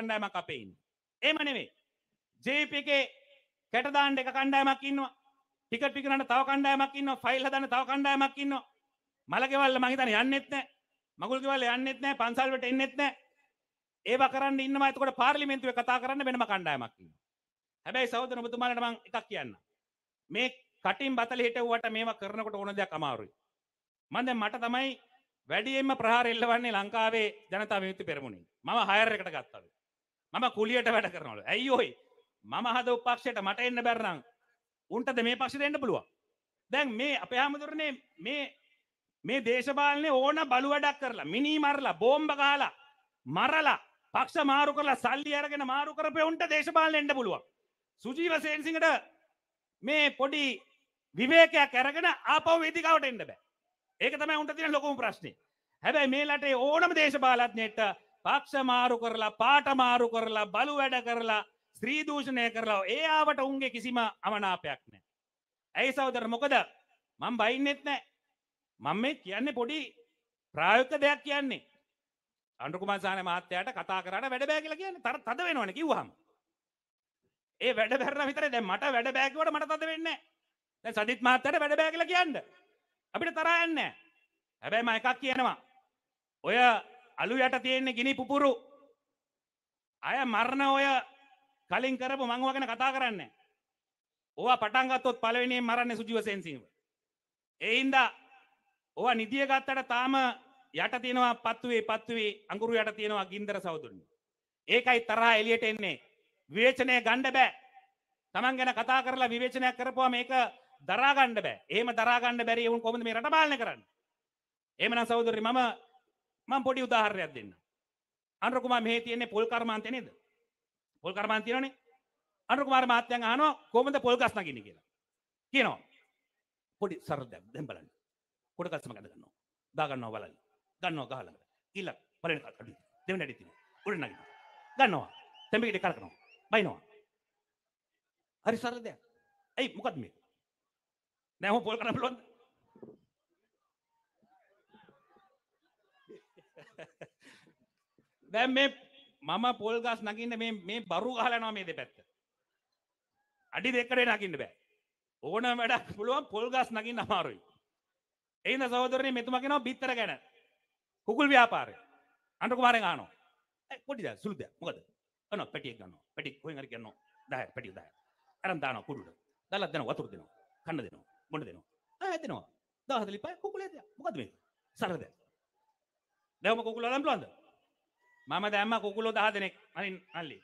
කණ්ඩායමක් අපේ ඉන්න. එහෙම නෙමෙයි. JP එකේ කැටදාන්න එක කණ්ඩායමක් ඉන්නවා. ටිකට් විකුණන තව කණ්ඩායමක් ඉන්නවා. ෆයිල් හදන්න තව කණ්ඩායමක් ඉන්නවා. මලකෙවල්ල මං හිතන්නේ යන්නෙත් නැහැ. මගුල් ගෙවල්ල යන්නෙත් නැහැ. පන්සල් වලට එන්නෙත් නැහැ. ඒවා කරන්න ඉන්නවා. එතකොට පාර්ලිමේන්තුවේ කතා කරන්න වෙනම කණ්ඩායමක් ඉන්නවා. හැබැයි සහෝදර ඔබතුමාලට මං එකක් කියන්න. මේ කටින් බතල හිටවුවට මේවා කරනකොට ඕන දෙයක් අමාරුයි. මම දැන් මට තමයි වැඩියෙන්ම ප්‍රහාර එල්ලවන්නේ ලංකාවේ ජනතා විමුක්ති පෙරමුණින්. මම හයර් එකට ගත්තා. මම කුලියට වැඩ කරනවල ඇයි ඔයි මම හද උපක්ෂයට මට එන්න බැරනම් උන්ටද මේ පක්ෂ දෙන්න පුළුවන් දැන් මේ අප හාමුදුරනේ මේ මේ දේශපාලනය ඕන බලු වැඩක් කරලා මිනි මරලා බෝම්බ කාලා මරලා පක්ෂ මාරු කරලා සල්ලි අරගෙන මාරු කරපයවුන්ට දේශපාලන එන්න පුළුවන් සුජීව සේන්සිඟට මේ පොඩි විවේකයක් ඇරගෙන ආපව වේදිකාවට එන්න බෑ ඒක තමයි උන්ට තියෙන ලොකුම ප්‍රශ්නේ හැබැයි මේ ලටේ ඕනම දේශපාලනඥයෙක්ට පක්ෂ මාරු කරලා පාට මාරු කරලා බලු වැඩ කරලා ස්ත්‍රී දූෂණය කරලා ඒ ආවට උන්ගේ කිසිම අමනාපයක් නෑ. ඇයි සහෝදර මොකද මම බයින්නෙත් නෑ. මම මේ කියන්නේ පොඩි ප්‍රායෝගික දෙයක් කියන්නේ. අනුර කුමාර සානේ මහත්තයාට කතා කරාට වැඩ බෑ කියලා කියන්නේ තර තද වෙනවනේ කිව්වහම. ඒ වැඩ බැරන විතරයි දැන් මට වැඩ බෑ කිව්වට මට තද වෙන්නේ නෑ. දැන් සජිත් මහත්තයාට වැඩ බෑ කියලා කියන්න. අපිට තරහා යන්නේ නෑ. හැබැයි මම එකක් කියනවා. ඔය අලු යට තියෙන්නේ ගිනි පුපුරු අය මරණ ඔය කලින් කරපු මංව ගැන කතා කරන්න ඕවා පටන් ගත්තොත් පළවෙනියෙන් මරන්නේ සුජීව සෙන්සිංව ඒ හින්දා ඕවා නිදිය ගත්තට තාම යට තියෙනවා පත්තුවේ පත්තුවේ අඟුරු යට තියෙනවා ගින්දර සවුදුන්නේ ඒකයි තරහා එළියට එන්නේ විවේචනය ගන්න බෑ Taman ගැන කතා කරලා විවේචනයක් කරපුවා මේක දරා ගන්න බෑ එහෙම දරා ගන්න බැරි වුණ කොහොමද මේ රට පාලනය කරන්නේ එහෙමනම් සහෝදරනි මම මම පොඩි උදාහරණයක් දෙන්න අනුරකුමාර මෙහි තියෙන්නේ පොල් කර්මාන්තය නේද පොල් කර්මාන්තය තියෙනවනේ අනුරකුමාර මහත්තයන් අහනවා කොහොමද පොල් ගස් නගින්නේ කියලා කියනවා පොඩි සරදයක් දැන් බලන්න කොට ගස්ම ගඳ ගන්නවා දා ගන්නවා බලන්න ගන්නවා ගහලා ඊළඟ බලන්න අඩු දෙවෙනි අඩි තියෙනවා උඩ නගිනවා ගන්නවා තැඹිකට කරකනවා බයිනවා හරි සරදයක් ඇයි මොකද්ද මේ දැන් හො පොල් කරන්න බලන්න දැ මේ මම පොල්ගස් නකින්න මේ බරු හලනවා මේ දෙ පැත්ත අඩි දෙකරේ නකින්න බෑ ඕන වැඩ පුළුවන් පොල්ගස් නකින්න අමාරුයි එයින සෝදරනය මෙතුමකිෙන බිත්තර ගැන කුකුල් ව්‍යාපාරය අන්ටකු මාරෙන් ආනෝ පොඩි සුල්ද මොකද න පැටිය ගන්න පටි හර ගන්න දහ පටි දහ අරන් දාන කුඩුට දල දෙන වතුර දෙනවා කන්න දෙනවා මොට දෙනවා ඇතිනවා දහදලිපයි කුකුලේ මොකද මේ සරදෑ දැවම කුකුල ලම්පලොන්ද මම දැම්ම කුකුලෝ දහ දෙනෙක් අනින් අල්ලි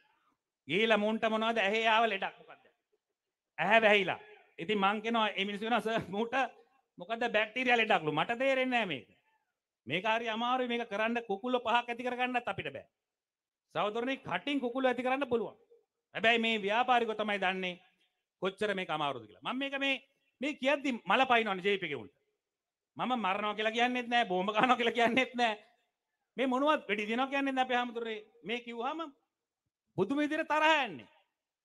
ගීල මුන්ට මොනවද ඇහේ ආව ලෙඩක් මොකක්ද ඇහැ වැැහිලා ඉති මංකෙනවා එමිනිසුනස මූට මොකද බැක්ටීරිය ලෙඩක්ලු මට තේරෙන්නෑ මේක මේකාරි අමාරු මේක කරන්න කුකුල්ල පහක් ඇති කරගන්න අපිට බෑ සෞදරන කටින් කුකුල ඇති කරන්න පුළුවන් හැබැයි මේ ව්‍යාපාරික තමයි දන්නේ කොච්චර මේ අමාරුද කියලා මම මේක මේ මේ කියද්දි මල පයින්නවනේ ජේපීගේ උන්ට මම මරනවා කියලා කියන්නෙත් නෑ බෝම්බ ගන්නවා කියලා කියන්නෙත් නෑ මේ මොනුවත් වැඩි දෙනවා කියන්නේ අපේ හාමුදුරේ මේ කිව්වහම බුදුම විදිහට තරහ යන්නේ.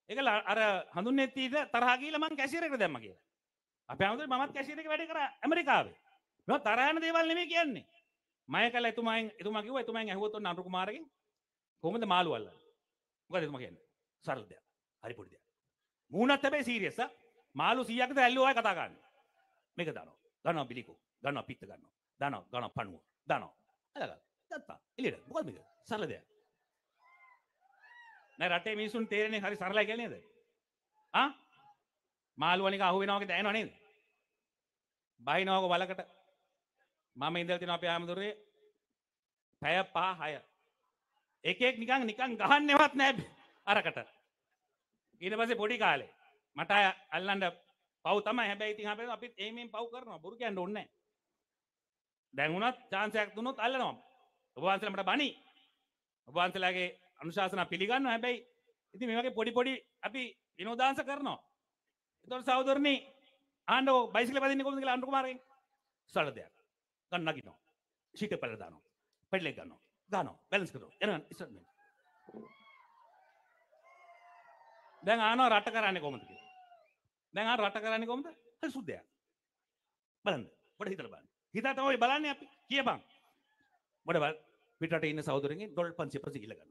ඒක අර හඳුන්නේ තීද තරහ ගිහලා මං කැෂියර් එකට දැම්මා කියලා. අපේ හාමුදුරේ මමත් කැෂියර් එක වැඩ කරා ඇමරිකාවේ. මේවා තරහ යන දේවල් නෙමෙයි කියන්නේ. මය කළ එතුමාෙන් එතුමා කිව්වා එතුමාෙන් ඇහුවොත් ඔන්න අනුර කුමාරගෙන් කොහොමද මාළු අල්ලන්නේ? මොකද එතුමා කියන්නේ? සරල දෙයක්. හරි පොඩි දෙයක්. මූණත් හැබැයි සීරියස් ආ. මාළු 100කට ඇල්ලුවා අය කතා කරන්නේ. මේක දානවා. දානවා බිලිකෝ. දානවා පිත්ත ගන්නවා. දානවා දානවා පණුව. දානවා. අදලා ගත්තා එලියට මොකද මේක සරල දෙයක් නෑ රටේ මිනිසුන් තේරෙන්නේ හරි සරලයි කියලා නේද ආ මාළුවා නිකන් අහුවෙනවා වගේ දැනෙනව නේද බහිනවක වලකට මම ඉඳලා තියෙනවා අපේ ආමඳුරේ පැය පහ හය එකෙක් නිකන් නිකන් ගහන්නේවත් නෑ අරකට ඊට පස්සේ පොඩි කාලේ මට අල්ලන්න පව් තමයි හැබැයි ඉතින් අපේ අපිත් එයිමෙන් පව් කරනවා බොරු කියන්න ඕනේ නෑ දැන් උනත් chance එකක් දුන්නොත් අල්ලනවා ඔබවන්සලමට බනි ඔබවන්සලගේ අනුශාසන පිළිගන්න හැබැයි ඉති මේගේ පොඩි පොඩි අපි විනෝදාන්ස කරනවා එතොට සෞදරණ ආණ්ඩෝ බයිසිල පදින්න කොමදල අන්ඩුකුමාරෙන් සල දෙයක් ගන්නකිනවා ශීත පලදානවා පෙඩලෙක් ගන්නවා ගනෝ බැලස් කර එ ඉස්සත්ම දැන් ආනෝ රට කරන්න කොමද දැන් රට කරන්න කොමද සුද්දයක් බලන්න පොඩ හිතර බන්න හිතා තමයි බලන්න අපි කියපං මොඩබල් පිට ඉන්න සෞදරෙන් ඩොල් පන්සි පස ඉලගන්න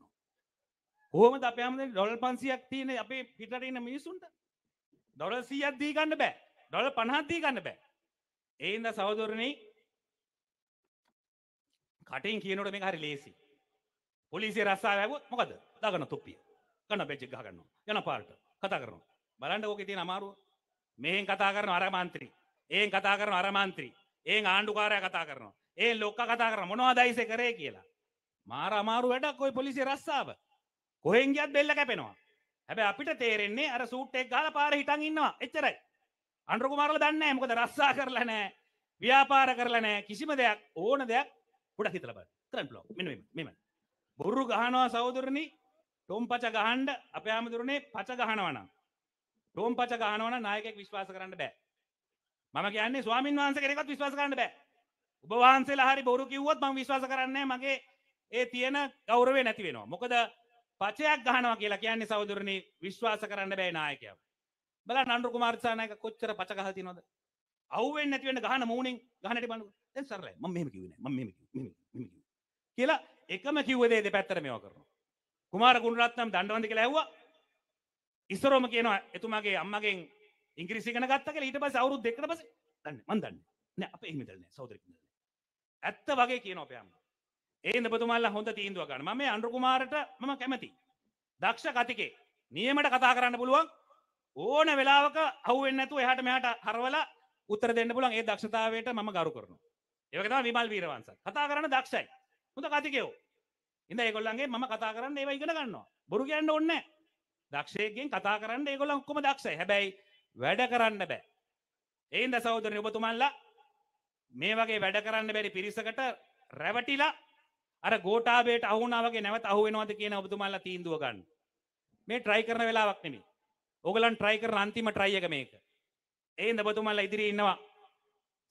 හෝම අපයම ඩොල් පන්සියක් තියෙන අපේ පිට ඉන්න මිනිසුන්ට ඩොල සීයක් දී ගන්න බෑ ඩොල පණහත්දී ගන්න බෑ ඒන්ද සහෝදරණ කටින් කියනට මේ හරි ලේසි පොලිසි රස්සා ඇව මොකද දගන තුප්පිය කන්න පෙච්චික් ගන්න යන පාට කතා කරන බලන්ට ඕක තියෙන අමාරුව මෙහෙන් කතා කරන අරමන්ත්‍රී ඒන් කතා කරන අරමන්ත්‍රී ඒන් ආණ්ඩුකාරය කතා කරනවා ඒ ලොක්ක කතා කර මොනවා දයිස කරේ කියලා මාර අමාරු වැඩක් ඔයි පොලිසි රස්සාාව කොහෙන්ගියත් බෙල්ල කැපෙනවා හැබැ අපිට තේරෙන්නේ අර සූට්ටෙක් ගල පාර හිටන් ඉන්නවා එච්චරයි අන්ඩුකු මාරල දන්න මොකද රස්සා කරලනෑ ව්‍යාපාර කරලනෑ කිසිම දෙයක් ඕන දෙයක් පුඩ හිතලබ කරන්ලෝ මෙම බොරු ගහනවා සෞදුරණි ටොම් පච ගහන්ඩ අප අමුදුරනේ පච ගහනවනම් ටෝම් පච ගහනවන නායකෙක් විශ්වාස කරන්න බෑ මම කියන්නේ ස්වාමින් වහන්ස කෙනෙකත් විශවාස කරන්න බෑ උබවහන්සේලා හරි බොරු කිව්වොත් මං විශ්වාස කරන්නේ මගේ ඒ තියෙන ගෞරවේ නැති වෙනවා. මොකද පචයක් ගහනවා කියලා කියන්නේ සහෝදරනි විශ්වාස කරන්න බෑ නායකයා. බලන්න අනුර කුමාර දිසානායක කොච්චර පච ගහලා තියනවද? අහුවෙන්නේ නැති වෙන්න ගහන මූණෙන් ගහනට බලන්න. දැන් සරලයි. මම මෙහෙම කිව්වේ නෑ. මම මෙහෙම කිව්වේ. මෙහෙම මෙහෙම කිව්වේ. කියලා එකම කිව්ව දේ දෙපැත්තට මේවා කරනවා. කුමාර ගුණරත්නම් දඬවන්ද කියලා ඇහුවා. ඉස්සරවම කියනවා එතුමාගේ අම්මගෙන් ඉංග්‍රීසි ඉගෙන ගත්තා කියලා ඊට පස්සේ අවුරුදු දෙකකට පස්සේ දන්නේ මන් දන්නේ. නෑ අපේ එහෙම දෙන්නේ සහෝදරෙක් දන්නේ. ඇත්ත වගේ කියන ඔපයම ඒ නපතුමල්ල හොඳ තීන්දුව ගන්න මම අන්ඩුකුමාරට මම කැමති දක්ෂ කතිකේ නියමට කතා කරන්න පුළුවන් ඕන වෙලාවක අවුවෙන්නතු එහට මෙහට හරවල උත්තර දෙන්න පුළන් ඒ දක්ෂතාවයට ම ගරු කරනු ඒකත විමල් වීරවන්ස කතා කරන්න දක්ෂයි හොඳ කතිකයෝ ඉඳ ඒගොල්ලන්ගේ ම කතා කරන්න ඒව ඉගෙන ගන්නවා බොරු කියන්න ඔන්න දක්ෂයගෙන් කතා කරන්න ඒගොලන් කොම දක්ෂයි හැබැයි වැඩ කරන්න බෑ ඒන්ද සෞදරන ඔබතුමල්ලා මේ වගේ වැඩ කරන්න බැරි පිරිසකට රැවටිලා අර ගෝටාබේට අහුනාවගේ නැවත අහුවෙනවාද කියන ඔබතුමාලා තීන්දුව ගන්න. මේ try කරන වෙලාවක් නෙමෙයි. ඕගලන් try කරන අන්තිම try එක මේක. ඒ ඉඳ ඔබතුමාලා ඉදිරියේ ඉන්නවා.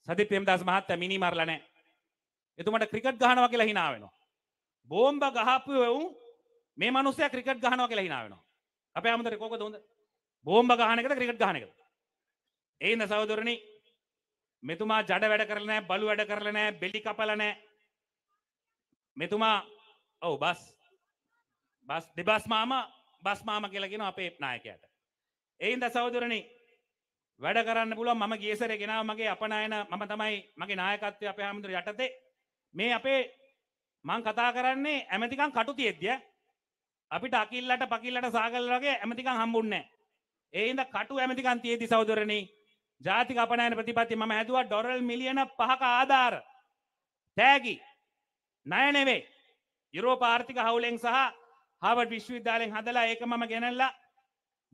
සදීප් ප්‍රේමදාස මහත්තයා මිනි මරලා නැහැ. එතුමට ක්‍රිකට් ගහනවා කියලා hina වෙනවා. බෝම්බ ගහපු වුන් මේ මිනිස්සයා ක්‍රිකට් ගහනවා කියලා hina වෙනවා. අපේ අමතර කෝකද හොඳ? බෝම්බ ගහන එකද ක්‍රිකට් ගහන එකද? ඒ ඉඳ සහෝදරනි මෙතුමා ජඩ වැඩ කරලනෑ බලු වැඩ කරලනෑ බෙලි කපලනෑ මෙතුමා ඔවු බස් බස් දෙබස් මාම බස් මාම කියලගෙන අපේ නායකයට එයින්ද සෞදුරණ වැඩ කරන්න පුළුව මම ගේසර ගෙනාව මගේ අපනයන මම තමයි මගේ නායකත්වය අප හාමුදුර යටතේ මේ අපේ මං කතා කරන්නේ ඇමතිකං කටු තියෙද්‍ය අපිට අකිල්ලට පකිල්ලට සාගල්ලගේ ඇමතිකං හම්බුන්න එයින්ද කටු ඇමතිකන් තියේදි සෞදුරණී ජාතික අපනෑන ප්‍රතිපත්ති ම හැදවා ඩොරල් මිලියන පහක ආධාර තෑගි නයනෙවේ යුරෝප ආර්ථික හවුලෙන් සහ හාවට විශ්වවිද්‍යාලෙන් හදලා ඒක මම ගැනල්ලා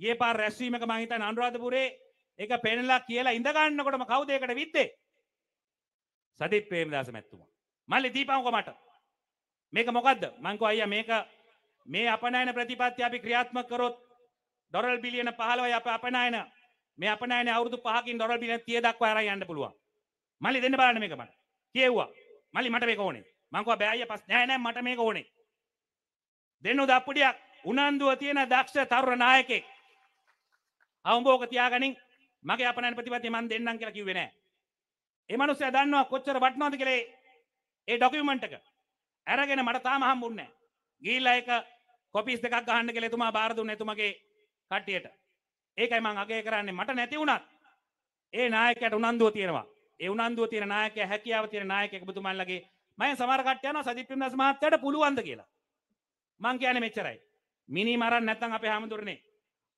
ඒ පා රැස්වීමක මහිත අනුරාධපුරේ එක පෙනලා කියලා ඉඳගන්නකොටම කවදයකට විත්තේ සති ප්‍රේමදාස මැත්තුම මල්ලි දීපංකො මට මේක මොකක්ද මංකු අයිය මේක මේ අපනෑන ප්‍රතිපත්ති අපි ක්‍රියාත්ම කරොත් ඩොරල් බිලියන පහලව අප අපනෑන මේ අප නෑනේ අවුරුදු පහකින් ඩොලර් බිලියන 30 දක්වා අරන් යන්න පුළුවන්. මල්ලි දෙන්න බලන්න මේක මට. කියෙව්වා. මල්ලි මට මේක ඕනේ. මං කිව්වා බෑ අයියා පස් නෑ නෑ මට මේක ඕනේ. දෙන්නු දප්පුඩියක් උනන්දුව තියෙන දක්ෂ තරුණ නායකෙක්. අවඹෝග තියාගනින් මගේ අප නෑන ප්‍රතිපත්තිය මං දෙන්නම් කියලා කිව්වේ නෑ. ඒ මනුස්සයා දන්නවා කොච්චර වටිනවද කියලා ඒ ඩොකියුමන්ට් එක. අරගෙන මට තාම හම්බුන්නේ නෑ. ගිහිල්ලා ඒක කොපිස් දෙකක් ගහන්න කියලා එතුමා බාර දුන්නේ එතුමගේ කට්ටියට. ඒකයි මං අගේ කරන්නේ මට නැති වුණත් ඒ නායකයට උනන්දුව තියෙනවා. ඒ උනන්දුව තියෙන නායකයා හැකියාව තියෙන නායකයෙක් ඔබතුමන්ලගේ මම සමහර කට්ටිය යනවා සජිත් ප්‍රේමදාස මහත්තයාට පුළුවන්ද කියලා. මං කියන්නේ මෙච්චරයි. මිනි මරන්න නැත්නම් අපේ හැමදෙරනේ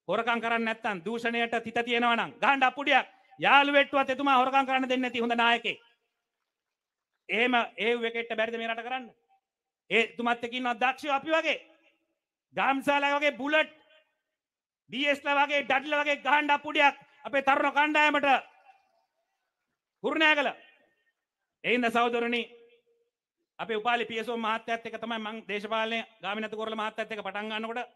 හොරකම් කරන්න නැත්නම් දූෂණයට තිත තියෙනවා නම් ගහන්න අපුඩියක්. යාළුවෙට්ටුවත් එතුමා හොරකම් කරන්න දෙන්නේ නැති හොඳ නායකයෙක්. එහෙම ඒ විකෙට්ට බැරිද මේ රට කරන්න? ඒ තුමත් එක්ක ඉන්නවා දක්ෂයෝ අපි වගේ. ගාම්සාලා වගේ බුලට් ඩස්ල වගේ ඩඩ්ල වගේ ගහන්ඩ අපපුඩියක් අපේ තරුණ කණ්ඩායමට හුරුණෑ කළ එයින්ද සෞදරණී අප උපාලි පියසෝ මාත්‍යත්ක තමයි මං දේශපාලය ගාමිනත කොරල මාත්‍යත්ක පටන්ගන්නකොට